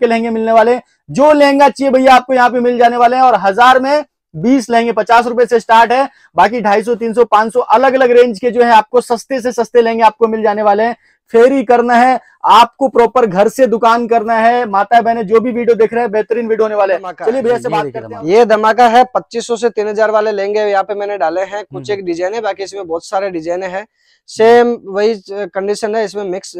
के लहंगे मिलने वाले जो लहंगा चाहिए भैया आपको यहाँ पे मिल जाने वाले हैं और हजार में बीस लेंगे पचास रुपए से स्टार्ट है बाकी ढाई सौ तीन सौ पांच सौ अलग अलग रेंज के जो है आपको सस्ते से सस्ते लेंगे आपको मिल जाने वाले हैं फेरी करना है आपको प्रॉपर घर से दुकान करना है माता बहने जो भी वीडियो देख रहे हैं बेहतरीन वीडियो होने वाले चलिए भैया से बात करते हैं ये धमाका है पच्चीस से तीन वाले लेंगे यहाँ पे मैंने डाले हैं कुछ हम्म। एक डिजाइन है बाकी इसमें बहुत सारे डिजाइन है सेम वही कंडीशन है इसमें मिक्स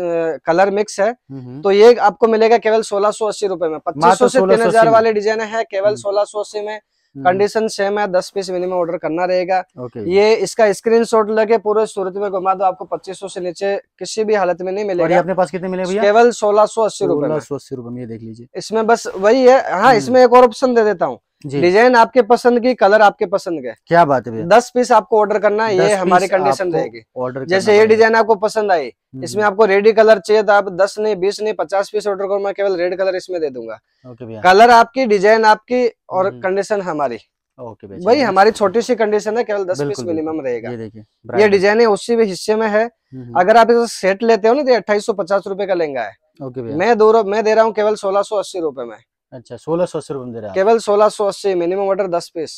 कलर मिक्स है हम्म। तो ये आपको मिलेगा केवल सोलह सौ अस्सी रुपए में पच्चीस सौ से तीन हजार वाले डिजाइन है केवल सोलह सौ अस्सी में हम्म। कंडीशन सेम है दस पीस मिनिमम ऑर्डर करना रहेगा ये इसका स्क्रीन शॉट लगे पूरे सूरत में घुमा दो आपको पच्चीस सौ से नीचे किसी भी हालत में नहीं मिलेगा अपने पास कितने मिले केवल सोलह सौ अस्सी रूपए सोलह सौ अस्सी रूपए में देख लीजिए इसमें बस वही है हाँ हम्म। इसमें एक और ऑप्शन दे देता हूँ डिजाइन आपके पसंद की कलर आपके पसंद के क्या बात है दस पीस आपको ऑर्डर करना है ये हमारी कंडीशन रहेगी ऑर्डर जैसे ये डिजाइन आपको पसंद आई हम्म। इसमें आपको रेडी कलर चाहिए तो आप दस नहीं बीस नहीं पचास पीस ऑर्डर करो मैं केवल रेड कलर इसमें दे दूंगा कलर आपकी डिजाइन आपकी और कंडीशन हम्म। हमारी ओके भाई हमारी छोटी सी कंडीशन है केवल दस पीस मिनिमम रहेगा ये, ये डिजाइन है उसी भी हिस्से में है हम्म, अगर आप इसे सेट लेते हो ना तो अट्ठाईस सौ पचास रूपए का लहंगा है ओके मैं दो मैं दे रहा हूँ केवल सोलह सौ अस्सी रूपए में अच्छा सोलह सौ अस्सी रूपए में दे रहा है केवल सोलह सौ अस्सी मिनिमम ऑर्डर दस पीस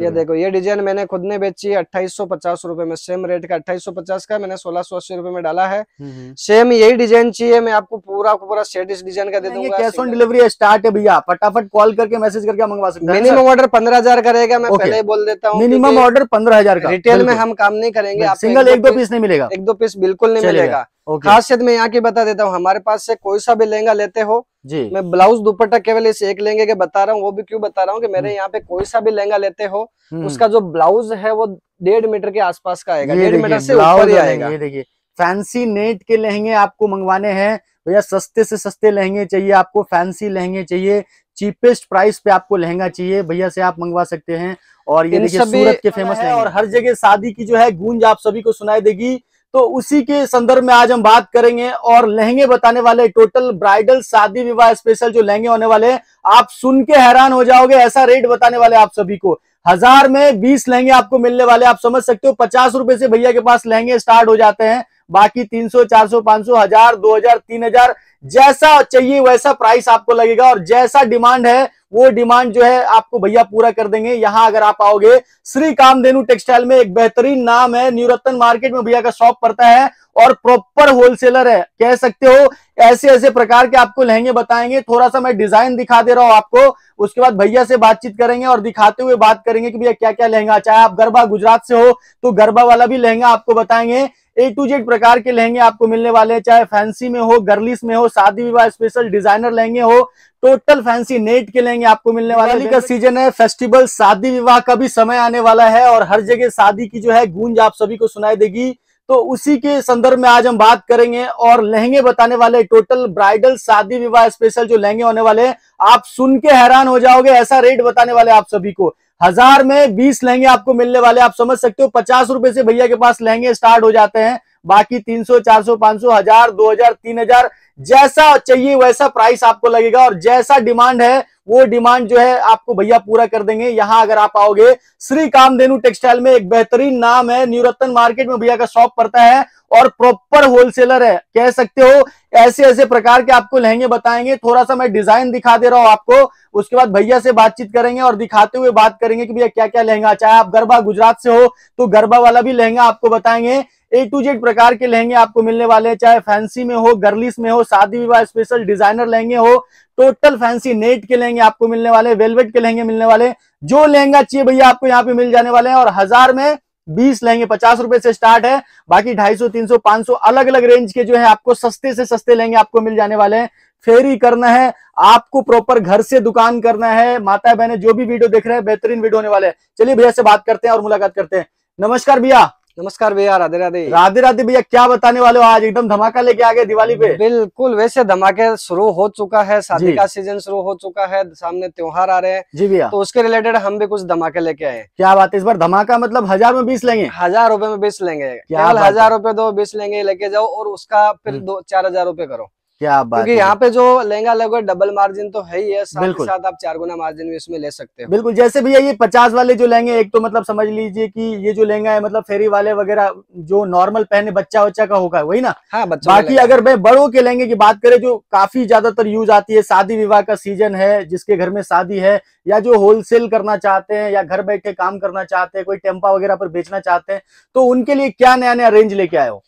ये देखो ये डिजाइन मैंने खुद ने बेची है अट्ठाईस सौ पचास रूपए में सेम रेट का अट्ठाईस सौ पचास का मैंने सोलह सौ अस्सी रूपये में डाला है सेम हम्म, हम्म। यही डिजाइन चाहिए मैं आपको पूरा पूरा सेट इस डिजाइन का दे दूंगा कैश ऑन डिलीवरी स्टार्ट है भैया फटाफट कॉल करके मैसेज करके मंगवा सकते हैं मिनिमम ऑर्डर पंद्रह हजार का रहेगा मैं पहले ही बोल देता हूँ मिनिमम ऑर्डर पंद्रह हजार का रिटेल में हम काम नहीं करेंगे सिंगल एक दो पीस नहीं मिलेगा एक दो पीस बिल्कुल नहीं मिलेगा खासियत मैं यहाँ की बता देता हूँ हमारे पास से कोई सा भी लहंगा लेते हो जी मैं ब्लाउज दुपट्टा केवल इस एक लहंगे के बता रहा हूँ वो भी क्यों बता रहा हूँ कि मेरे हम्म। यहाँ पे कोई सा भी लहंगा लेते हो हम्म। उसका जो ब्लाउज है वो डेढ़ मीटर के आसपास का आएगा डेढ़ मीटर से ऊपर ही आएगा ये देखिए फैंसी नेट के लहंगे आपको मंगवाने हैं भैया सस्ते से सस्ते लहंगे चाहिए आपको फैंसी लहंगे चाहिए चीपेस्ट प्राइस पे आपको लहंगा चाहिए भैया से आप मंगवा सकते हैं और ये देखिए सूरत के फेमस है और हर जगह शादी की जो है गूंज आप सभी को सुनाई देगी तो उसी के संदर्भ में आज हम बात करेंगे और लहंगे बताने वाले टोटल ब्राइडल शादी विवाह स्पेशल जो लहंगे होने वाले हैं आप सुन के हैरान हो जाओगे ऐसा रेट बताने वाले आप सभी को हजार में बीस लहंगे आपको मिलने वाले आप समझ सकते हो पचास रुपए से भैया के पास लहंगे स्टार्ट हो जाते हैं बाकी 300, 400, 500, हजार 2000, 3000 जैसा चाहिए वैसा प्राइस आपको लगेगा और जैसा डिमांड है वो डिमांड जो है आपको भैया पूरा कर देंगे यहाँ अगर आप आओगे श्री कामधेनु टेक्सटाइल में एक बेहतरीन नाम है न्यूरत्न मार्केट में भैया का शॉप पड़ता है और प्रॉपर होलसेलर है कह सकते हो ऐसे ऐसे प्रकार के आपको लहंगे बताएंगे थोड़ा सा मैं डिजाइन दिखा दे रहा हूं आपको उसके बाद भैया से बातचीत करेंगे और दिखाते हुए बात करेंगे कि भैया क्या क्या लहंगा चाहे आप गरबा गुजरात से हो तो गरबा वाला भी लहंगा आपको बताएंगे ए टू जेड प्रकार के लहंगे आपको मिलने वाले हैं चाहे फैंसी में हो गर्लिस में हो शादी विवाह स्पेशल डिजाइनर लहंगे हो टोटल फैंसी नेट के लहंगे आपको मिलने वाले का सीजन है फेस्टिवल शादी विवाह का भी समय आने वाला है और हर जगह शादी की जो है गूंज आप सभी को सुनाई देगी तो उसी के संदर्भ में आज हम बात करेंगे और लहंगे बताने वाले टोटल ब्राइडल शादी विवाह स्पेशल जो लहंगे होने वाले हैं आप सुन के हैरान हो जाओगे ऐसा रेट बताने वाले आप सभी को हजार में बीस लहंगे आपको मिलने वाले आप समझ सकते हो पचास रुपए से भैया के पास लहंगे स्टार्ट हो जाते हैं बाकी 300, 400, 500, हजार दो हजार तीन हजार जैसा चाहिए वैसा प्राइस आपको लगेगा और जैसा डिमांड है वो डिमांड जो है आपको भैया पूरा कर देंगे यहां अगर आप आओगे श्री कामधेनु टेक्सटाइल में एक बेहतरीन नाम है न्यूरत्न मार्केट में भैया का शॉप पड़ता है और प्रॉपर होलसेलर है कह सकते हो ऐसे ऐसे प्रकार के आपको लहंगे बताएंगे थोड़ा सा मैं डिजाइन दिखा दे रहा हूं आपको उसके बाद भैया से बातचीत करेंगे और दिखाते हुए बात करेंगे कि भैया क्या क्या लहंगा चाहे आप गरबा गुजरात से हो तो गरबा वाला भी लहंगा आपको बताएंगे ए टू जेड प्रकार के लहंगे आपको मिलने वाले हैं चाहे फैंसी में हो गर्लिस में हो शादी विवाह स्पेशल डिजाइनर लहंगे हो टोटल फैंसी नेट के लहंगे आपको मिलने वाले वेलवेट के लहंगे मिलने वाले जो लहंगा चाहिए भैया आपको यहाँ पे मिल जाने वाले हैं और हजार में बीस लहंगे पचास रुपए से स्टार्ट है बाकी ढाई सौ तीन सौ पांच सौ अलग अलग रेंज के जो है आपको सस्ते से सस्ते लहंगे आपको मिल जाने वाले हैं फेरी करना है आपको प्रॉपर घर से दुकान करना है माता बहने जो भी वीडियो देख रहे हैं बेहतरीन वीडियो होने वाले हैं चलिए भैया से बात करते हैं और मुलाकात करते हैं नमस्कार भैया नमस्कार भैया राधे राधे राधे राधे भैया क्या बताने वाले हो आज एकदम धमाका लेके आ गए दिवाली पे बिल्कुल वैसे धमाके शुरू हो चुका है शादी का सीजन शुरू हो चुका है सामने त्योहार आ रहे हैं जी भैया तो उसके रिलेटेड हम भी कुछ धमाके लेके आए क्या बात है इस बार धमाका मतलब हजार में बीस लेंगे हजार रूपए में बीस लेंगे केवल हजार रूपए दो बीस लेंगे लेके जाओ और उसका फिर हम्म। दो चार हजार रूपए करो क्या बात क्योंकि यहाँ पे जो लहंगा लगा डबल मार्जिन तो है ही है साथ बिल्कुल साथ आप चार गुना मार्जिन भी इसमें ले सकते हो बिल्कुल जैसे भैया ये पचास वाले जो लहंगे एक तो मतलब समझ लीजिए कि ये जो लहंगा है मतलब फेरी वाले वगैरह जो नॉर्मल पहने बच्चा वच्चा का होगा वही ना हाँ, बच्चा बाकी अगर मैं बड़ों के लहंगे की बात करें जो काफी ज्यादातर यूज आती है शादी विवाह का सीजन है जिसके घर में शादी है या जो होलसेल करना चाहते हैं या घर बैठे काम करना चाहते हैं कोई टेम्पा वगैरह पर बेचना चाहते हैं तो उनके लिए क्या नया नया रेंज लेके आयो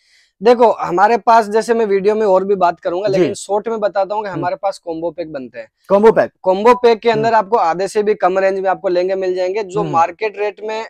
देखो हमारे पास जैसे मैं वीडियो में और भी बात करूंगा लेकिन शॉर्ट में बताता हूँ कि हम्म। हमारे पास कॉम्बो पैक बनते हैं कॉम्बो पैक कॉम्बो पैक के हम्म। अंदर आपको आधे से भी कम रेंज में आपको लेंगे मिल जाएंगे जो मार्केट हम्म। रेट में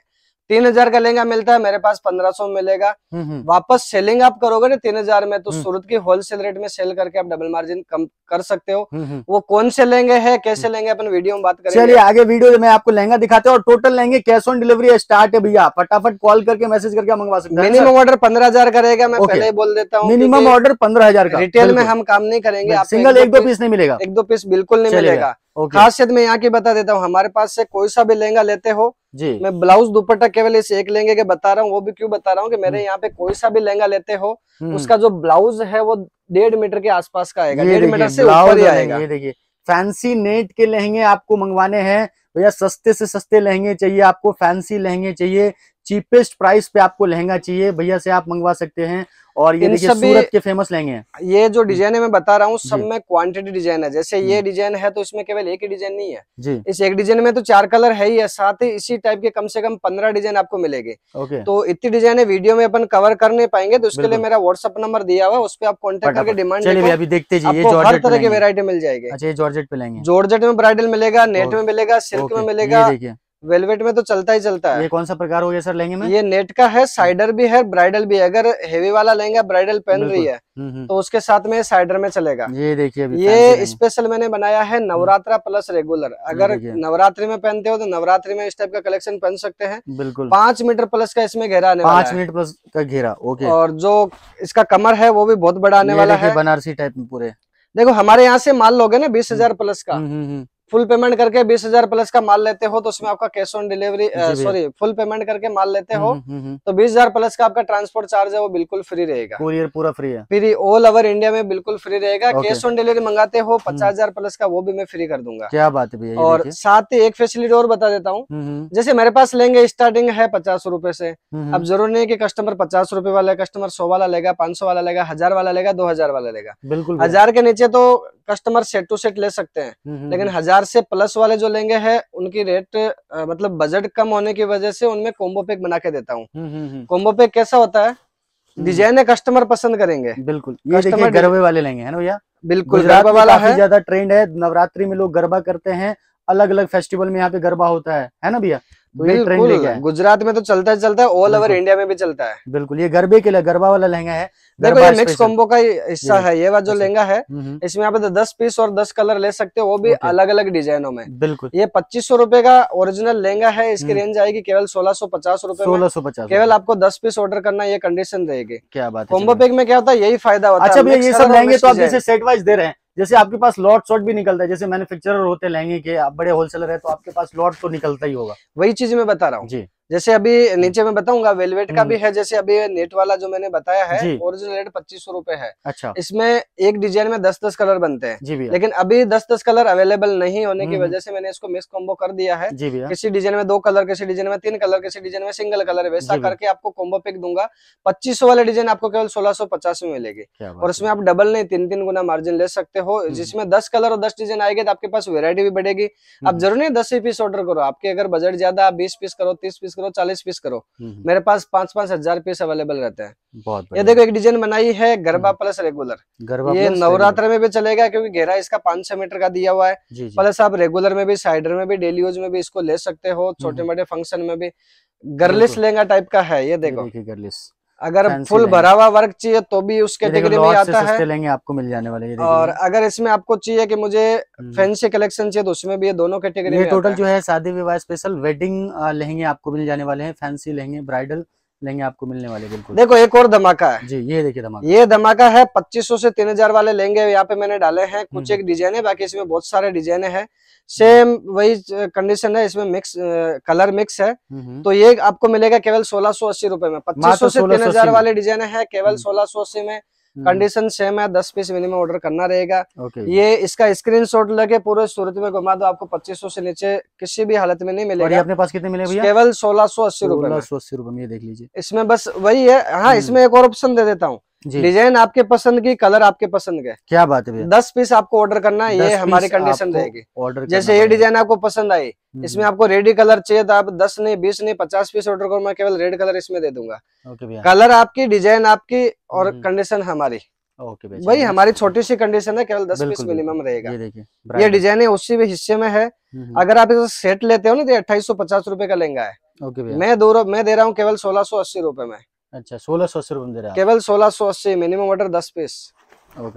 तीन हजार का लहंगा मिलता है मेरे पास पंद्रह सौ मिलेगा हम्म, हम्म। वापस सेलिंग आप करोगे ना तीन हजार में तो सूरत की होलसेल रेट में सेल करके आप डबल मार्जिन कम कर सकते हो हम्म, वो कौन से लेंगे है कैसे लेंगे अपन वीडियो में बात करेंगे चलिए आगे वीडियो में आपको लहंगा दिखाते हैं और टोटल लेंगे कैश ऑन डिलीवरी स्टार्ट है भैया फटाफट कॉल करके मैसेज करके मंगवा सकते हैं मिनिमम ऑर्डर पंद्रह हजार का रहेगा मैं पहले बोल देता हूँ मिनिमम ऑर्डर पंद्रह हजार का रिटेल में हम काम नहीं करेंगे सिंगल एक दो पीस नहीं मिलेगा एक दो पीस बिल्कुल नहीं मिलेगा खासियत मैं यहाँ की बता देता हूँ हमारे पास से कोई सा भी लहंगा लेते हो जी मैं ब्लाउज दुपट्टा केवल इस एक लहंगे के बता रहा हूँ वो भी क्यों बता रहा हूँ कि हम्म। मेरे यहाँ पे कोई सा भी लहंगा लेते हो हम्म। उसका जो ब्लाउज है वो डेढ़ मीटर के आसपास का आएगा डेढ़ मीटर से ऊपर ही आएगा ये देखिए फैंसी नेट के लहंगे आपको मंगवाने हैं भैया सस्ते से सस्ते लहंगे चाहिए आपको फैंसी लहंगे चाहिए चीपेस्ट प्राइस पे आपको लहंगा चाहिए भैया से आप मंगवा सकते हैं और ये देखिए सूरत के फेमस लहंगे हैं ये जो डिजाइन है मैं बता रहा हूँ सब में क्वांटिटी डिजाइन है जैसे ये डिजाइन है तो इसमें केवल एक ही डिजाइन नहीं है जी इस एक डिजाइन में तो चार कलर है ही है साथ ही इसी टाइप के कम से कम पंद्रह डिजाइन आपको मिलेगी तो इतनी डिजाइन है वीडियो में अपन कवर कर नहीं पाएंगे तो उसके लिए मेरा व्हाट्सअप नंबर दिया हुआ उस पर आप कॉन्टेक्ट करके डिमांड अभी देखते हर तरह की वेरायटी मिल जाएगी अच्छा जॉर्जेट पे लेंगे जॉर्जेट में ब्राइडल मिलेगा नेट में मिलेगा सिल्क में मिलेगा वेलवेट में तो चलता ही चलता है ये कौन सा प्रकार हो गया सर लेंगे में ये नेट का है साइडर भी है ब्राइडल भी है अगर हेवी वाला लेंगे ब्राइडल पहन रही है हम्म, हम्म। तो उसके साथ में साइडर में चलेगा ये देखिए ये स्पेशल मैंने बनाया है नवरात्रा प्लस हम्म। रेगुलर अगर नवरात्रि में पहनते हो तो नवरात्रि में इस टाइप का कलेक्शन पहन सकते हैं बिल्कुल पांच मीटर प्लस का इसमें घेरा आने पांच मीटर प्लस का घेरा ओके और जो इसका कमर है वो भी बहुत बड़ा आने वाला है बनारसी टाइप में पूरे देखो हमारे यहाँ से माल लोगे ना बीस हजार प्लस का फुल पेमेंट करके बीस हजार प्लस का माल लेते हो तो उसमें आपका cash on delivery sorry full payment करके माल लेते हो हम्म, हम्म, हम्म। तो बीस हजार प्लस का आपका ट्रांसपोर्ट चार्ज है वो बिल्कुल फ्री रहेगा कुरियर पूरा फ्री है फ्री ऑल ओवर इंडिया में बिल्कुल फ्री रहेगा कैश ऑन डिलीवरी मंगाते हो पचास हजार प्लस का वो भी मैं फ्री कर दूंगा क्या बात है और साथ ही एक फैसिलिटी और बता देता हूँ जैसे मेरे पास लेंगे स्टार्टिंग है पचास रूपये से अब जरूर नहीं की कस्टमर पचास रूपये वाला कस्टमर सौ वाला लेगा पांच वाला लेगा हजार वाला लेगा दो वाला लेगा बिल्कुल हजार के नीचे तो कस्टमर सेट टू सेट ले सकते हैं लेकिन हजार हजार से प्लस वाले जो लेंगे है उनकी रेट आ, मतलब बजट कम होने की वजह से उनमें कोम्बो पैक बना के देता हूँ कोम्बो हम्म, पैक हम्म, हम्म। कैसा होता है डिजाइन कस्टमर पसंद करेंगे बिल्कुल गरबे वाले लेंगे है ना भैया बिल्कुल गरबा वाला है ज्यादा ट्रेंड है नवरात्रि में लोग गरबा करते हैं अलग अलग फेस्टिवल में यहाँ पे गरबा होता है है ना भैया तो बिल्कुल गुजरात में तो चलता है चलता है ऑल ओवर इंडिया में भी चलता है बिल्कुल ये गरबे के लिए गरबा वाला लहंगा है देखो ये मिक्स कॉम्बो का हिस्सा है ये वाला जो अच्छा। लहंगा है हम्म, हम्म। इसमें आप दस पीस और दस कलर ले सकते हो वो भी अलग अलग डिजाइनों में बिल्कुल ये पच्चीस सौ रुपए का ओरिजिनल लहंगा है इसकी रेंज हम्म। आएगी केवल सोलह सौ पचास रूपये सोलह सौ पचास केवल आपको दस पीस ऑर्डर करना ये कंडीशन रहेगी क्या बात कॉम्बो पैक में क्या होता है यही फायदा होता है अच्छा ये सब लहंगे तो आप जैसे सेट वाइज दे रहे हैं जैसे आपके पास लॉट शॉट भी निकलता है जैसे मैन्युफैक्चरर होते हैं लहंगे के आप बड़े होलसेलर है तो आपके पास लॉट तो निकलता ही होगा वही चीज मैं बता रहा हूँ जी जैसे अभी हम्म। नीचे मैं बताऊंगा वेलवेट का भी हम्म। है जैसे अभी नेट वाला जो मैंने बताया है ओरिजिनल रेट पच्चीस सौ रूपए है अच्छा इसमें एक डिजाइन में दस दस कलर बनते हैं लेकिन अभी दस दस कलर अवेलेबल नहीं होने की हम्म, वजह से मैंने इसको मिस कॉम्बो कर दिया है किसी डिजाइन में दो कलर किसी डिजाइन में तीन कलर किसी डिजाइन में सिंगल कलर वैसा करके आपको कॉम्बो पिक दूंगा पच्चीस वाले डिजाइन आपको केवल सोलह पचास में मिलेगी और उसमें आप डबल नहीं तीन तीन गुना मार्जिन ले सकते हो जिसमें दस कलर और दस डिजाइन आएंगे तो आपके पास वेरायटी भी बढ़ेगी आप जरूरी दस ही पीस ऑर्डर करो आपके अगर बजट ज्यादा बीस पीस करो तीस पीस करो चालीस पीस करो हम्म, हम्म। मेरे पास पांच पांच हजार पीस अवेलेबल रहते हैं बहुत ये देखो एक डिजाइन बनाई है गरबा प्लस हम्म। रेगुलर गरबा ये नवरात्र में भी चलेगा क्योंकि घेरा इसका पांच सौ मीटर का दिया हुआ है प्लस आप रेगुलर में भी साइडर में भी डेली यूज में भी इसको ले सकते हो छोटे मोटे फंक्शन में भी गर्लिस लेंगा टाइप का है ये देखो गर्लिस अगर फुल भरा हुआ वर्क चाहिए तो भी उस कैटेगरी में आता है लेंगे आपको मिल जाने वाले और अगर इसमें आपको चाहिए कि मुझे फैंसी हम्म। कलेक्शन चाहिए तो उसमें भी ये दोनों कैटेगरी टोटल जो है शादी विवाह स्पेशल वेडिंग लहंगे आपको मिल जाने वाले हैं फैंसी लहंगे ब्राइडल लेंगे आपको मिलने वाले बिल्कुल देखो एक और धमाका है जी ये देखिए धमाका ये धमाका है 2500 से 3000 वाले लेंगे यहाँ पे मैंने डाले हैं कुछ हम्म। एक डिजाइन है बाकी इसमें बहुत सारे डिजाइन है सेम वही कंडीशन है इसमें मिक्स कलर मिक्स है हम्म, हम्म। तो ये आपको मिलेगा केवल सोलह सौ अस्सी रूपए में पच्चीस सौ से तीन हजार वाले डिजाइन है केवल सोलह सो अस्सी में हम्म। कंडीशन सेम है दस पीस मिनिमम ऑर्डर करना रहेगा ये इसका स्क्रीन शॉट लगे पूरे सूरत में घुमा दो आपको पच्चीस से नीचे किसी भी हालत में नहीं मिलेगा अपने पास कितने मिलेगा केवल सोलह सौ अस्सी रूपए सोलह सौ अस्सी देख लीजिए इसमें बस वही है हाँ हम्म। इसमें एक और ऑप्शन दे देता हूँ डिजाइन आपके पसंद की कलर आपके पसंद के क्या बात है दस पीस आपको ऑर्डर करना है ये हमारी कंडीशन रहेगी ऑर्डर जैसे ये डिजाइन आपको पसंद आई हम्म। इसमें आपको रेडी कलर चाहिए तो आप दस नहीं बीस नहीं पचास पीस ऑर्डर करो मैं केवल रेड कलर इसमें दे दूंगा कलर आपकी डिजाइन आपकी और कंडीशन हम्म। हमारी ओके भाई हमारी छोटी सी कंडीशन है केवल दस पीस मिनिमम रहेगा ये, ये डिजाइन है उसी भी हिस्से में है हम्म, अगर आप इसे सेट लेते हो ना तो अट्ठाईस सौ पचास रूपए का लहंगा है ओके मैं दो मैं दे रहा हूँ केवल सोलह सौ अस्सी रूपये में अच्छा सोलह सौ अस्सी रूपए दे रहा है केवल सोलह सौ अस्सी मिनिमम ऑर्डर दस पीस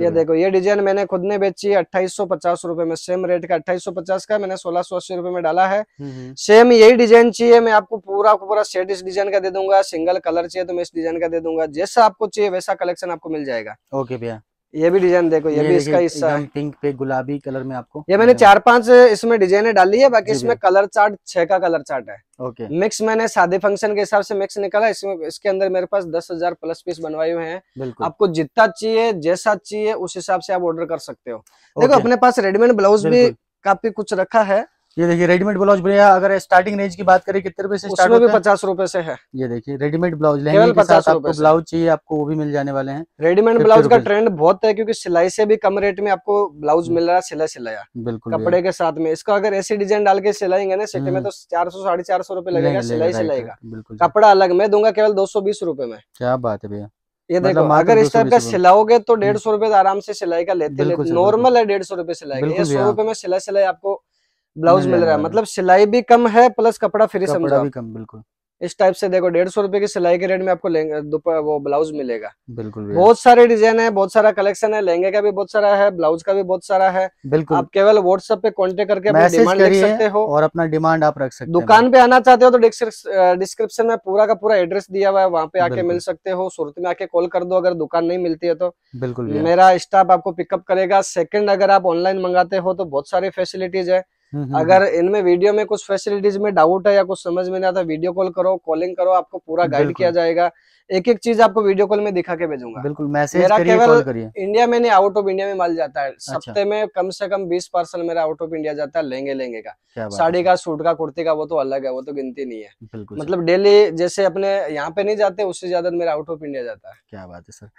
ये देखो ये डिजाइन मैंने खुद ने बेची है अट्ठाईस सौ पचास रूपये में सेम रेट का अट्ठाईस सौ पचास का मैंने सोलह सौ अस्सी रूपये में डाला है सेम हम्म, हम्म। यही डिजाइन चाहिए मैं आपको पूरा पूरा सेट इस डिजाइन का दे दूंगा सिंगल कलर चाहिए तो मैं इस डिजाइन का दे दूंगा जैसा आपको चाहिए वैसा कलेक्शन आपको मिल जाएगा ओके भैया ये भी डिजाइन देखो ये, ये भी इसका हिस्सा है पिंक पे गुलाबी कलर में आपको ये मैंने चार पांच इसमें डिजाइने डाली है बाकी इसमें कलर चार्ट छह का कलर चार्ट है ओके मिक्स मैंने सादे फंक्शन के हिसाब से मिक्स निकाला इसमें इसके अंदर मेरे पास दस हजार प्लस पीस बनवाए हुए हैं आपको जितना चाहिए जैसा चाहिए उस हिसाब से आप ऑर्डर कर सकते हो देखो अपने पास रेडीमेड ब्लाउज भी काफी कुछ रखा है ये देखिए रेडीमेड ब्लाउज भैया अगर स्टार्टिंग रेंज की बात करें कितने रुपए से स्टार्ट होता है पचास रुपए से है ये देखिए रेडीमेड ब्लाउज लेंगे के साथ आपको ब्लाउज चाहिए आपको वो भी मिल जाने वाले हैं रेडीमेड ब्लाउज का ट्रेंड बहुत है क्योंकि सिलाई से भी कम रेट में आपको ब्लाउज हम्म। मिल रहा है सिला सिलाया बिल्कुल कपड़े के साथ में इसका अगर ऐसी डिजाइन डाल के सिलाएंगे ना सिटी में हम्म। तो चार सौ साढ़े चार सौ रूपये लगेगा सिलाई सिलाएगा बिल्कुल कपड़ा अलग मैं दूंगा केवल दो सौ बीस रूपए में क्या बात है भैया ये मतलब देखो अगर इस टाइप का सिलाओगे तो डेढ़ हम्म। सौ रूपये तो आराम से सिलाई का लेते नॉर्मल है डेढ़ सौ रूपये सिलाई सौ रूपये में सिलाई सिलाई आपको ब्लाउज मिल रहा है मतलब सिलाई भी कम है प्लस कपड़ा फ्री समझो भी कम बिल्कुल इस टाइप से देखो डेढ़ सौ रुपए की सिलाई के रेट में आपको वो ब्लाउज मिलेगा बिल्कुल बहुत सारे डिजाइन है बहुत सारा कलेक्शन है लहंगे का भी बहुत सारा है ब्लाउज का भी बहुत सारा है बिल्कुल आप केवल व्हाट्सएप पे कांटेक्ट करके डिमांड लिख सकते हो और अपना डिमांड आप रख सकते हो दुकान पे आना चाहते हो तो डिस्क्रिप्शन में पूरा का पूरा एड्रेस दिया हुआ है वहाँ पे आके मिल सकते हो सूरत में आके कॉल कर दो अगर दुकान नहीं मिलती है तो बिल्कुल मेरा स्टाफ आपको पिकअप करेगा सेकेंड अगर आप ऑनलाइन मंगाते हो तो बहुत सारी फैसिलिटीज है हम्म, हम्म, अगर हम्म। इनमें वीडियो में कुछ फैसिलिटीज में डाउट है या कुछ समझ में नहीं आता वीडियो कॉल करो कॉलिंग करो आपको पूरा गाइड किया जाएगा एक एक चीज आपको वीडियो कॉल में दिखा के भेजूंगा बिल्कुल मैसेज मेरा केवल इंडिया में नहीं आउट ऑफ इंडिया में माल जाता है अच्छा। सप्ते में कम से कम बीस पार्सल मेरा आउट ऑफ इंडिया जाता है लेंगे लेंगे का साड़ी का सूट का कुर्ती का वो तो अलग है वो तो गिनती नहीं है मतलब डेली जैसे अपने यहाँ पे नहीं जाते उससे ज्यादा तो मेरा आउट ऑफ इंडिया जाता है क्या बात है सर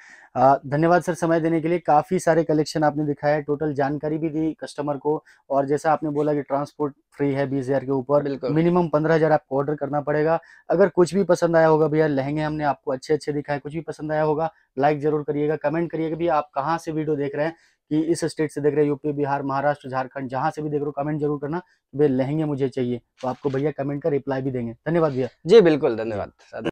धन्यवाद सर समय देने के लिए काफी सारे कलेक्शन आपने दिखाया टोटल जानकारी भी दी कस्टमर को और जैसा आपने बोला कि ट्रांसपोर्ट फ्री है बीस हजार के ऊपर मिनिमम पंद्रह हजार आपको ऑर्डर करना पड़ेगा अगर कुछ भी पसंद आया होगा भैया लहंगे हमने आपको अच्छे अच्छे दिखाए कुछ भी पसंद आया होगा लाइक जरूर करिएगा कमेंट करिएगा भी आप कहाँ से वीडियो देख रहे हैं कि इस स्टेट से देख रहे हैं यूपी बिहार महाराष्ट्र झारखंड जहाँ से भी देख रहे हो कमेंट जरूर करना तो भैया लहंगे मुझे चाहिए तो आपको भैया कमेंट का रिप्लाई भी देंगे धन्यवाद भैया जी बिल्कुल धन्यवाद